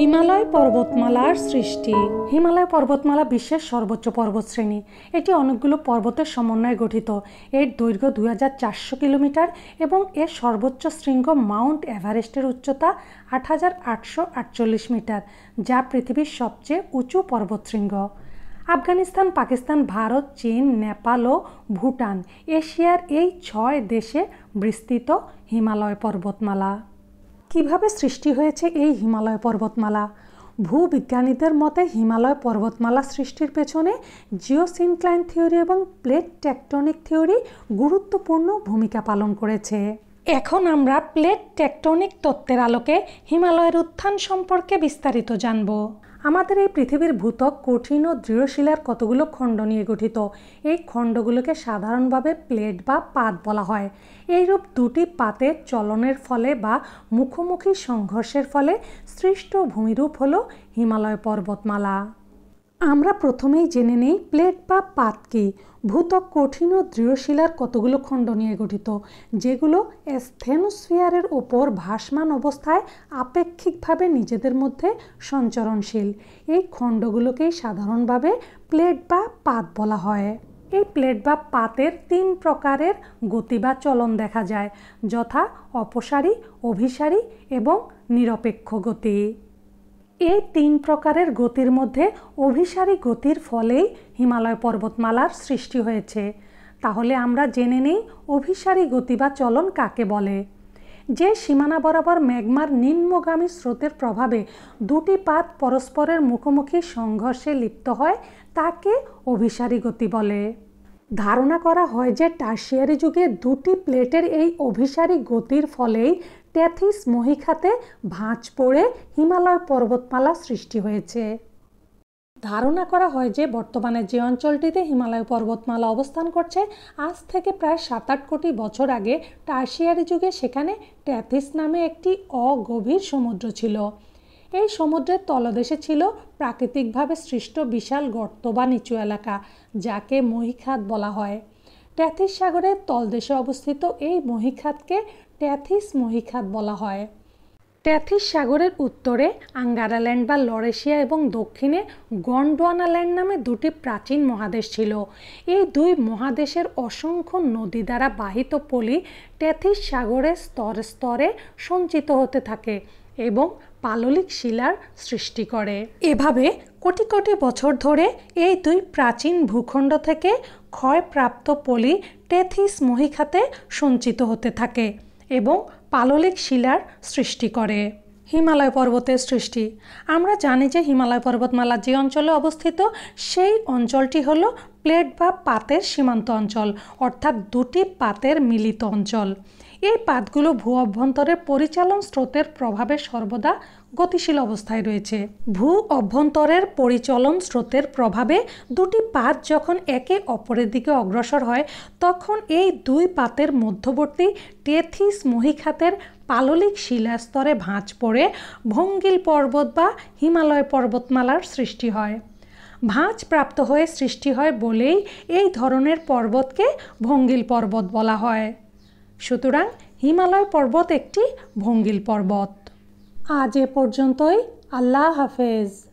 হিমালয় পর্বতমালার সৃষ্টি হিমালয় পর্বতমালা বিশ্বের সর্বোচ্চ পর্বতশ্রেণী এটি অনেকগুলো পর্বতের সমন্বয়ে গঠিত এর দৈর্ঘ্য দুই কিলোমিটার এবং এর সর্বোচ্চ শৃঙ্গ মাউন্ট এভারেস্টের উচ্চতা আট মিটার যা পৃথিবীর সবচেয়ে উঁচু পর্বতশৃঙ্গ আফগানিস্তান পাকিস্তান ভারত চীন নেপাল ও ভুটান এশিয়ার এই ছয় দেশে বিস্তৃত হিমালয় পর্বতমালা কিভাবে সৃষ্টি হয়েছে এই হিমালয় পর্বতমালা ভূবিজ্ঞানীদের মতে হিমালয় পর্বতমালা সৃষ্টির পেছনে জিওসিনক্লাইন থিওরি এবং প্লেট টেকটনিক থিওরি গুরুত্বপূর্ণ ভূমিকা পালন করেছে এখন আমরা প্লেট টেকটনিক তত্ত্বের আলোকে হিমালয়ের উত্থান সম্পর্কে বিস্তারিত জানব আমাদের এই পৃথিবীর ভূতক কঠিন ও দৃঢ়শিলার কতগুলো খণ্ড নিয়ে গঠিত এই খণ্ডগুলোকে সাধারণভাবে প্লেট বা পাত বলা হয় এইরূপ দুটি পাতের চলনের ফলে বা মুখোমুখি সংঘর্ষের ফলে সৃষ্ট ভূমিরূপ হল হিমালয় পর্বতমালা আমরা প্রথমেই জেনে নেই প্লেট বা পাত কি ভূতক কঠিন ও দৃঢ়শিলার কতগুলো খণ্ড নিয়ে গঠিত যেগুলো স্থেনোস্ফিয়ারের ওপর ভাসমান অবস্থায় আপেক্ষিকভাবে নিজেদের মধ্যে সঞ্চরণশীল এই খণ্ডগুলোকেই সাধারণভাবে প্লেট বা পাত বলা হয় এই প্লেট বা পাতের তিন প্রকারের গতি বা চলন দেখা যায় যথা অপসারী অভিসারী এবং নিরপেক্ষ গতি এই তিন প্রকারের গতির মধ্যে অভিসারী গতির ফলেই হিমালয় পর্বতমালার সৃষ্টি হয়েছে তাহলে আমরা জেনে নেই অভিসারী গতি বা চলন কাকে বলে যে সীমানা বরাবর ম্যাগমার নিম্নগামী স্রোতের প্রভাবে দুটি পাত পরস্পরের মুখোমুখি সংঘর্ষে লিপ্ত হয় তাকে অভিসারী গতি বলে ধারণা করা হয় যে টার্সিয়ারি যুগে দুটি প্লেটের এই অভিসারী গতির ফলেই ট্যাথিস মহিখাতে ভাঁজ পড়ে হিমালয় পর্বতমালা সৃষ্টি হয়েছে ধারণা করা হয় যে বর্তমানে যে অঞ্চলটিতে হিমালয় পর্বতমালা অবস্থান করছে আজ থেকে প্রায় সাত আট কোটি বছর আগে টার্সিয়ারি যুগে সেখানে ট্যাথিস নামে একটি অগভীর সমুদ্র ছিল এই সমুদ্রের তলদেশে ছিল প্রাকৃতিকভাবে সৃষ্ট বিশাল গর্ত বা নিচু এলাকা যাকে মহিখাত বলা হয় ট্যাথিস সাগরের তলদেশে অবস্থিত এই মহিখাতকে ট্যাথিস মহিখাত বলা হয় ট্যাথিস সাগরের উত্তরে আঙ্গারাল্যান্ড বা লরেশিয়া এবং দক্ষিণে গন্ডোয়ানাল্যান্ড নামে দুটি প্রাচীন মহাদেশ ছিল এই দুই মহাদেশের অসংখ্য নদী দ্বারা বাহিত পলি ট্যাথিস সাগরের স্তরে স্তরে সঞ্চিত হতে থাকে এবং পাললিক শিলার সৃষ্টি করে এভাবে কোটি কোটি বছর ধরে এই দুই প্রাচীন ভূখণ্ড থেকে ক্ষয়প্রাপ্ত পলি টেথিস মহিখাতে সঞ্চিত হতে থাকে এবং পাললিক শিলার সৃষ্টি করে হিমালয় পর্বতের সৃষ্টি আমরা জানি যে হিমালয় পর্বতমালা যে অঞ্চলে অবস্থিত সেই অঞ্চলটি হলো প্লেট বা পাতের সীমান্ত অঞ্চল অর্থাৎ দুটি পাতের মিলিত অঞ্চল এই পাতগুলো ভূ অভ্যন্তরের পরিচালন স্রোতের প্রভাবে সর্বদা গতিশীল অবস্থায় রয়েছে ভূ অভ্যন্তরের পরিচলন স্রোতের প্রভাবে দুটি পাত যখন একে অপরের দিকে অগ্রসর হয় তখন এই দুই পাতের মধ্যবর্তী টেথিস মহিখাতের পাললিক শিলাস্তরে ভাঁজ পড়ে ভঙ্গিল পর্বত বা হিমালয় পর্বতমালার সৃষ্টি হয় ভাঁজ প্রাপ্ত হয়ে সৃষ্টি হয় বলেই এই ধরনের পর্বতকে ভঙ্গিল পর্বত বলা হয় সুতরাং হিমালয় পর্বত একটি ভঙ্গিল পর্বত আজ এ পর্যন্তই আল্লাহ হাফেজ